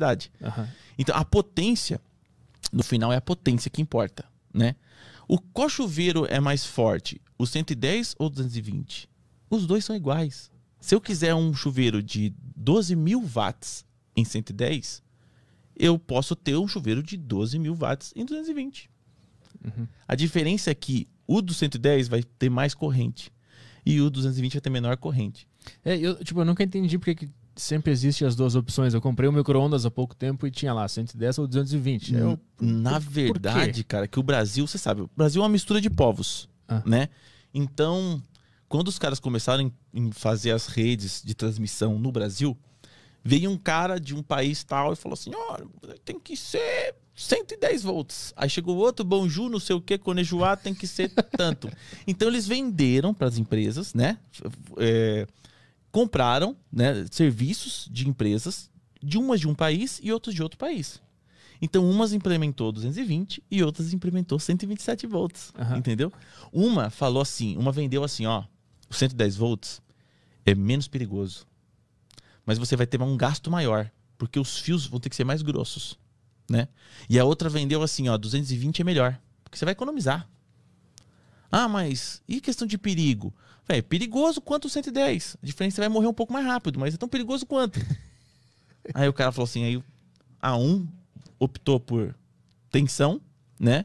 velocidade. Uhum. Então, a potência, no final, é a potência que importa, né? O qual chuveiro é mais forte, o 110 ou 220? Os dois são iguais. Se eu quiser um chuveiro de 12 mil watts em 110, eu posso ter um chuveiro de 12 mil watts em 220. Uhum. A diferença é que o do 110 vai ter mais corrente e o 220 vai ter menor corrente. É, eu, tipo, eu nunca entendi porque que sempre existe as duas opções. Eu comprei o micro-ondas há pouco tempo e tinha lá 110 ou 220. Eu, Na verdade, cara, que o Brasil, você sabe, o Brasil é uma mistura de povos, ah. né? Então, quando os caras começaram a fazer as redes de transmissão no Brasil, veio um cara de um país tal e falou assim: olha, tem que ser 110 volts. Aí chegou outro, Bonju, não sei o que, Conejoá, tem que ser tanto. então eles venderam para as empresas, né? É, compraram né, serviços de empresas, de umas de um país e outras de outro país. Então, umas implementou 220 e outras implementou 127 volts, uhum. entendeu? Uma falou assim, uma vendeu assim, ó, 110 volts é menos perigoso, mas você vai ter um gasto maior, porque os fios vão ter que ser mais grossos, né? E a outra vendeu assim, ó, 220 é melhor, porque você vai economizar. Ah, mas e questão de perigo? É perigoso quanto o 110. A diferença é que você vai morrer um pouco mais rápido, mas é tão perigoso quanto. aí o cara falou assim, aí a um optou por tensão, né?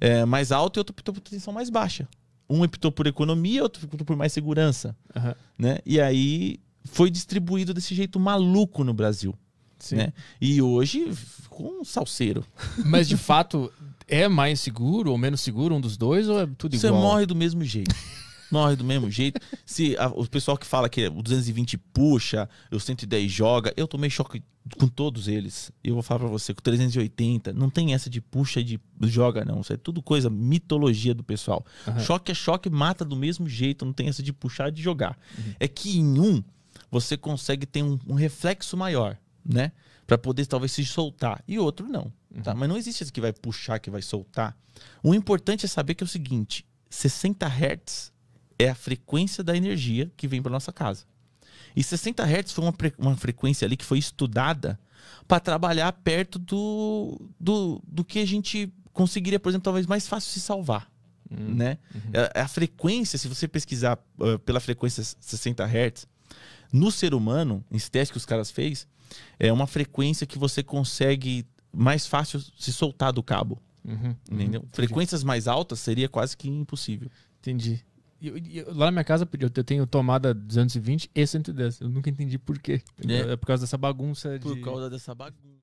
É, mais alta e outro optou por tensão mais baixa. Um optou por economia, outro optou por mais segurança, uhum. né? E aí foi distribuído desse jeito maluco no Brasil. Sim. Né? E hoje, com um salseiro. Mas de fato, é mais seguro ou menos seguro um dos dois ou é tudo igual? Você morre do mesmo jeito. morre do mesmo jeito. Se a, o pessoal que fala que o 220 puxa, o 110 joga, eu tomei choque com todos eles. Eu vou falar para você que 380 não tem essa de puxa e de joga não, isso é tudo coisa mitologia do pessoal. Uhum. Choque é choque, mata do mesmo jeito, não tem essa de puxar e de jogar. Uhum. É que em um você consegue ter um, um reflexo maior né? Para poder talvez se soltar. E outro não. Tá? Uhum. Tá? Mas não existe esse que vai puxar, que vai soltar. O importante é saber que é o seguinte: 60 Hz é a frequência da energia que vem para nossa casa. E 60 Hz foi uma, uma frequência ali que foi estudada para trabalhar perto do, do, do que a gente conseguiria, por exemplo, talvez mais fácil se salvar. Hum, né? Uhum. A, é, é a, frequência, se você pesquisar uh, pela frequência 60 Hz, no ser humano, esse teste que os caras fez, é uma frequência que você consegue mais fácil se soltar do cabo. Uhum, uhum. entendeu? Frequências mais altas seria quase que impossível. Entendi. Eu, eu, lá na minha casa eu tenho tomada 220 e 110. Eu nunca entendi por quê. É, é por causa dessa bagunça. Por causa dessa bagunça.